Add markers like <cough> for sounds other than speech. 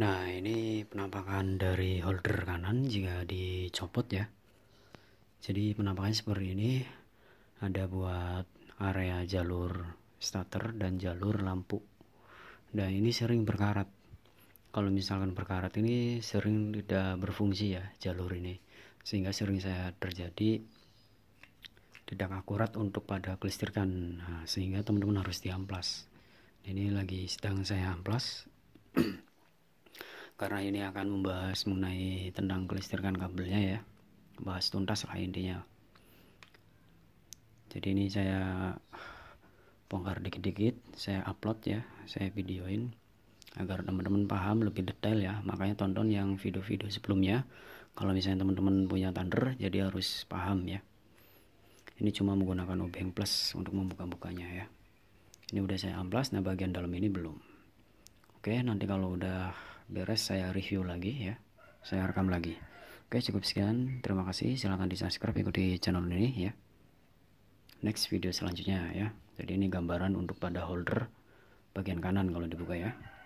Nah ini penampakan dari holder kanan jika dicopot ya Jadi penampakannya seperti ini Ada buat area jalur starter dan jalur lampu Dan ini sering berkarat Kalau misalkan berkarat ini sering tidak berfungsi ya jalur ini Sehingga sering saya terjadi tidak akurat untuk pada kelistrikan nah, sehingga teman-teman harus diamplas ini lagi sedang saya amplas <clears throat> karena ini akan membahas mengenai tentang kelistrikan kabelnya ya bahas tuntas lah intinya jadi ini saya bongkar dikit-dikit saya upload ya saya videoin agar teman-teman paham lebih detail ya makanya tonton yang video-video sebelumnya kalau misalnya teman-teman punya thunder jadi harus paham ya ini cuma menggunakan obeng plus untuk membuka-bukanya ya ini udah saya amplas nah bagian dalam ini belum oke nanti kalau udah beres saya review lagi ya saya rekam lagi oke cukup sekian terima kasih silahkan di subscribe ikuti channel ini ya next video selanjutnya ya jadi ini gambaran untuk pada holder bagian kanan kalau dibuka ya